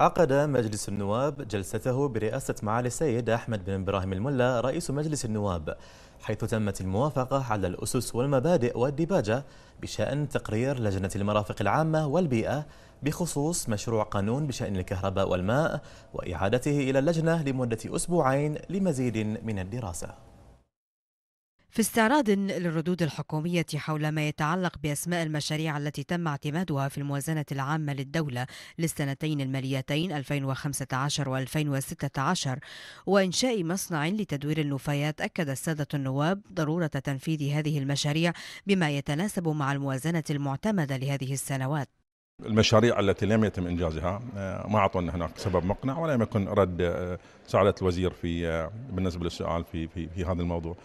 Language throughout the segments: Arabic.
عقد مجلس النواب جلسته برئاسة معالي السيد أحمد بن إبراهيم الملا رئيس مجلس النواب حيث تمت الموافقة على الأسس والمبادئ والديباجة بشأن تقرير لجنة المرافق العامة والبيئة بخصوص مشروع قانون بشأن الكهرباء والماء وإعادته إلى اللجنة لمدة أسبوعين لمزيد من الدراسة في استعراض للردود الحكومية حول ما يتعلق بأسماء المشاريع التي تم اعتمادها في الموازنة العامة للدولة للسنتين الماليتين 2015 و2016 وإنشاء مصنع لتدوير النفايات أكد السادة النواب ضرورة تنفيذ هذه المشاريع بما يتناسب مع الموازنة المعتمدة لهذه السنوات المشاريع التي لم يتم انجازها آه، ما اعطونا هناك سبب مقنع ولم يكن رد سعاده الوزير في آه، بالنسبه للسؤال في في في هذا الموضوع.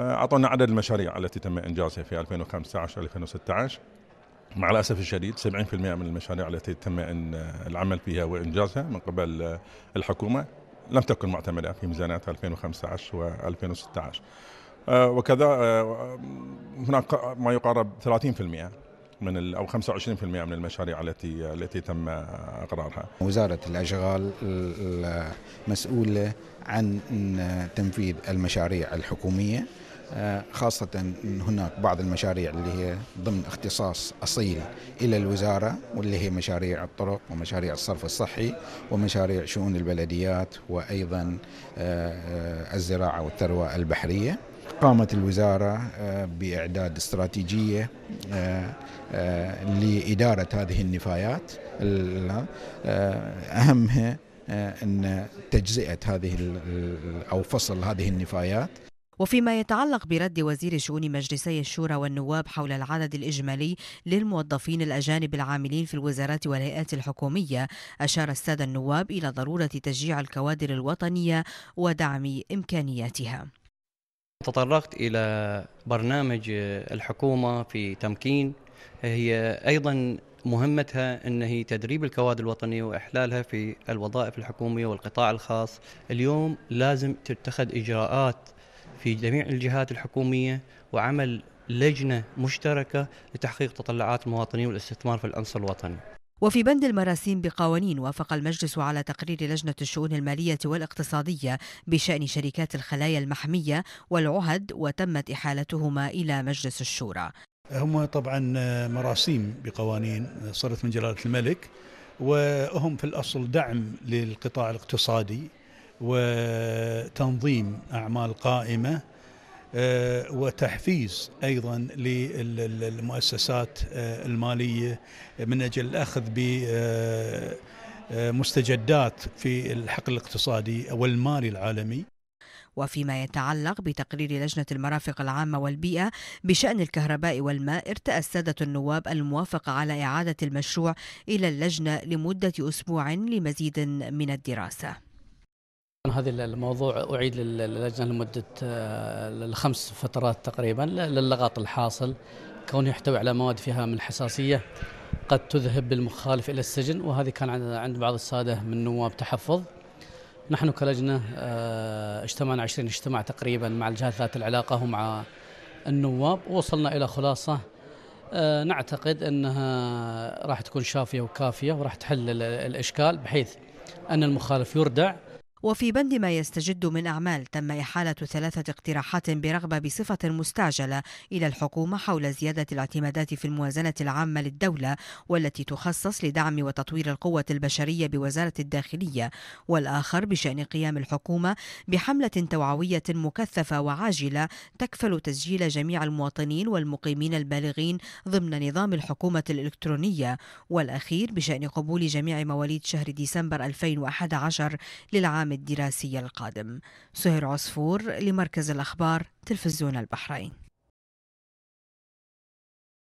آه، أعطونا عدد المشاريع التي تم إنجازها في 2015 2016 مع الأسف الشديد 70% من المشاريع التي تم العمل فيها وإنجازها من قبل الحكومة لم تكن معتمدة في ميزانيات 2015 و 2016 آه، وكذا آه، هناك ما يقارب 30% من او 25% من المشاريع التي التي تم اقرارها. وزاره الاشغال المسؤوله عن تنفيذ المشاريع الحكوميه آه، خاصة هناك بعض المشاريع اللي هي ضمن اختصاص أصيل إلى الوزارة واللي هي مشاريع الطرق ومشاريع الصرف الصحي ومشاريع شؤون البلديات وأيضا آه، آه، الزراعة والثروة البحرية قامت الوزارة بإعداد استراتيجية لإدارة هذه النفايات أهمها أن تجزئة هذه أو فصل هذه النفايات وفيما يتعلق برد وزير شؤون مجلسي الشورى والنواب حول العدد الإجمالي للموظفين الأجانب العاملين في الوزارات والهيئات الحكومية أشار السادة النواب إلى ضرورة تشجيع الكوادر الوطنية ودعم إمكانياتها تطرقت إلى برنامج الحكومة في تمكين هي أيضا مهمتها ان هي تدريب الكوادر الوطنيه واحلالها في الوظائف الحكوميه والقطاع الخاص، اليوم لازم تتخذ اجراءات في جميع الجهات الحكوميه وعمل لجنه مشتركه لتحقيق تطلعات المواطنين والاستثمار في الانصر الوطني. وفي بند المراسيم بقوانين وافق المجلس على تقرير لجنة الشؤون المالية والاقتصادية بشأن شركات الخلايا المحمية والعهد وتمت إحالتهما إلى مجلس الشورى هم طبعا مراسيم بقوانين صدرت من جلالة الملك وهم في الأصل دعم للقطاع الاقتصادي وتنظيم أعمال قائمة آه، وتحفيز ايضا للمؤسسات آه، الماليه من اجل الاخذ بمستجدات آه، في الحقل الاقتصادي والمالي العالمي. وفيما يتعلق بتقرير لجنة المرافق العامة والبيئة بشأن الكهرباء والماء ارتأى السادة النواب الموافقة على إعادة المشروع إلى اللجنة لمدة أسبوع لمزيد من الدراسة هذا الموضوع أعيد للجنة لمدة الخمس آه، فترات تقريبا للغط الحاصل كونه يحتوي على مواد فيها من الحساسية قد تذهب المخالف إلى السجن وهذه كان عند بعض السادة من نواب تحفظ نحن كلجنة آه، اجتمعنا 20 اجتماع تقريبا مع الجهات ذات العلاقة ومع النواب ووصلنا إلى خلاصة آه، نعتقد أنها راح تكون شافية وكافية وراح تحل الإشكال بحيث أن المخالف يردع وفي بند ما يستجد من أعمال تم إحالة ثلاثة اقتراحات برغبة بصفة مستعجلة إلى الحكومة حول زيادة الاعتمادات في الموازنة العامة للدولة والتي تخصص لدعم وتطوير القوة البشرية بوزارة الداخلية والآخر بشأن قيام الحكومة بحملة توعوية مكثفة وعاجلة تكفل تسجيل جميع المواطنين والمقيمين البالغين ضمن نظام الحكومة الإلكترونية والأخير بشأن قبول جميع مواليد شهر ديسمبر 2011 للعام العام الدراسي القادم سهير عصفور لمركز الأخبار تلفزيون البحرين